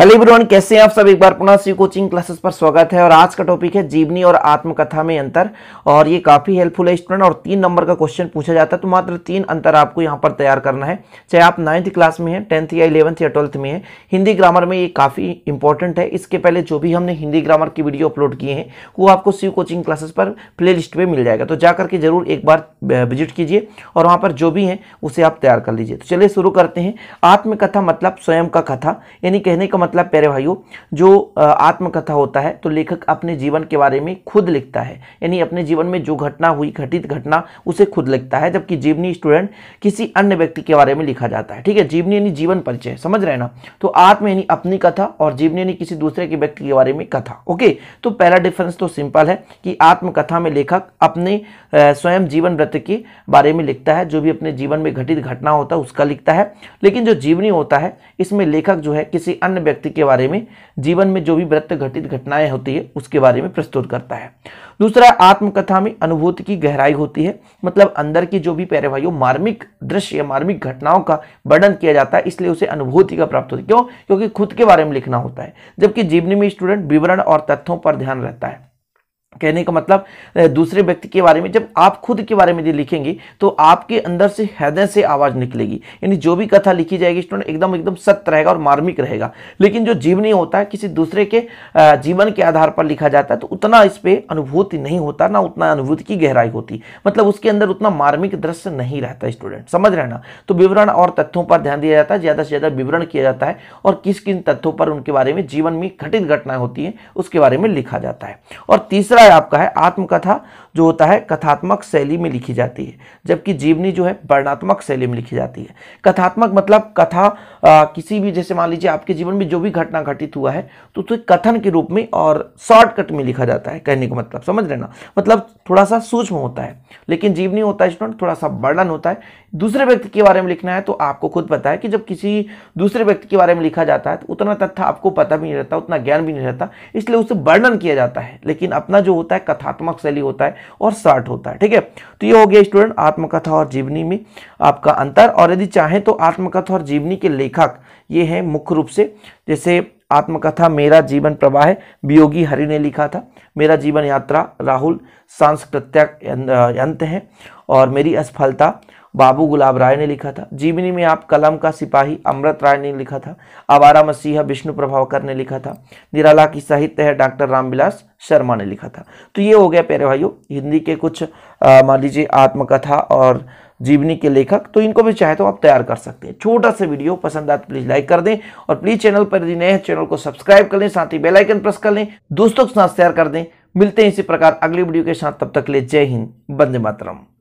hello everyone कैसे हैं आप सब एक बार पुनः सी कोचिंग क्लासेस पर स्वागत है और आज का टॉपिक है जीवनी और आत्मकथा में अंतर और ये काफ़ी हेल्पफुल है स्टूडेंट और तीन नंबर का क्वेश्चन पूछा जाता है तो मात्र तीन अंतर आपको यहाँ पर तैयार करना है चाहे आप नाइन्थ क्लास में हैं टेंथ या इलेवंथ या ट्वेल्थ में है हिंदी ग्रामर में ये काफ़ी इंपॉर्टेंट है इसके पहले जो भी हमने हिंदी ग्रामर की वीडियो अपलोड किए हैं वो आपको सी कोचिंग क्लासेस पर प्ले लिस्ट मिल जाएगा तो जा करके जरूर एक बार विजिट कीजिए और वहाँ पर जो भी हैं उसे आप तैयार कर लीजिए तो चलिए शुरू करते हैं आत्मकथा मतलब स्वयं का कथा यानी कहने का मतलब मतलब प्यारे भाइयों जो आत्मकथा होता है तो लेखक अपने जीवन के बारे में खुद लिखता है यानी अपने जीवन में जो घटना हुई घटित घटना उसे खुद लिखता है जबकि जीवनी स्टूडेंट किसी अन्य व्यक्ति के बारे में लिखा जाता है ठीक है जीवनी यानी जीवन परिचय समझ रहे ना तो आत्म यानी अपनी कथा और जीवनी यानी किसी दूसरे के व्यक्ति के बारे में कथा ओके तो पहला डिफरेंस तो सिंपल है कि आत्मकथा में लेखक अपने स्वयं जीवन व्रत के बारे में लिखता है जो भी अपने जीवन में घटित घटना होता है उसका लिखता है लेकिन जो जीवनी होता है इसमें लेखक जो है किसी अन्य व्यक्ति व्यक्ति के बारे में जीवन में जो भी व्रत घटित घटनाएं होती है उसके बारे में प्रस्तुत करता है दूसरा आत्मकथा में अनुभूति की गहराई होती है मतलब अंदर की जो भी भाइयों मार्मिक दृश्य मार्मिक घटनाओं का वर्णन किया जाता है इसलिए उसे अनुभूति का प्राप्त होती है क्यों क्योंकि खुद के बारे में लिखना होता है जबकि जीवनी में स्टूडेंट विवरण और तथ्यों पर ध्यान रहता है कहने का मतलब दूसरे व्यक्ति के बारे में जब आप खुद के बारे में यदि लिखेंगे तो आपके अंदर से हृदय से आवाज़ निकलेगी यानी जो भी कथा लिखी जाएगी स्टूडेंट एकदम एकदम सत्य रहेगा और मार्मिक रहेगा लेकिन जो जीवनी होता है किसी दूसरे के जीवन के आधार पर लिखा जाता है तो उतना इस पर अनुभूति नहीं होता ना उतना अनुभूति की गहराई होती मतलब उसके अंदर उतना मार्मिक दृश्य नहीं रहता स्टूडेंट समझ रहे ना तो विवरण और तथ्यों पर ध्यान दिया जाता है ज़्यादा से ज़्यादा विवरण किया जाता है और किस किन तथ्यों पर उनके बारे में जीवन में घटित घटनाएं होती हैं उसके बारे में लिखा जाता है और तीसरा आपका है आत्मकथा जो होता है कथात्मक शैली में लिखी जाती है जबकि जीवनी जो है वर्णात्मक शैली में लिखी जाती है कथात्मक मतलब कथा आ, किसी भी जैसे मान लीजिए आपके जीवन में जो भी घटना घटित हुआ है तो उसे तो कथन के रूप में और शॉर्टकट में लिखा जाता है कहने का मतलब समझ लेना मतलब थोड़ा सा सूक्ष्म होता है लेकिन जीवनी होता है स्टूडेंट थोड़ा सा वर्णन होता है दूसरे व्यक्ति के बारे में लिखना है तो आपको खुद पता है कि जब किसी दूसरे व्यक्ति के बारे में लिखा जाता है तो उतना तथ्य आपको पता भी नहीं रहता उतना ज्ञान भी नहीं रहता इसलिए उसे वर्णन किया जाता है लेकिन अपना जो होता है कथात्मक शैली होता है और साठ होता है ठीक है तो ये हो गया स्टूडेंट आत्मकथा और जीवनी में आपका अंतर और यदि चाहें तो आत्मकथा और जीवनी के लेखक ये हैं मुख्य रूप से जैसे आत्मकथा मेरा जीवन प्रवाह बियोगी हरि ने लिखा था मेरा जीवन यात्रा राहुल सांस अंत है और मेरी असफलता बाबू गुलाब राय ने लिखा था जीवनी में आप कलम का सिपाही अमृत राय ने लिखा था आवारा मसीहा विष्णु प्रभावकर ने लिखा था निराला की साहित्य है डॉक्टर रामविलास शर्मा ने लिखा था तो ये हो गया प्यारे भाइयों हिंदी के कुछ मान लीजिए आत्मकथा और जीवनी के लेखक तो इनको भी चाहे तो आप तैयार कर सकते हैं छोटा सा वीडियो पसंद आए तो प्लीज़ लाइक कर दें और प्लीज़ चैनल पर यदि नए हैं चैनल को सब्सक्राइब कर लें साथ ही बेलाइकन प्रेस कर लें दोस्तों के साथ शेयर कर दें मिलते हैं इसी प्रकार अगली वीडियो के साथ तब तक ले जय हिंद बंदे मातरम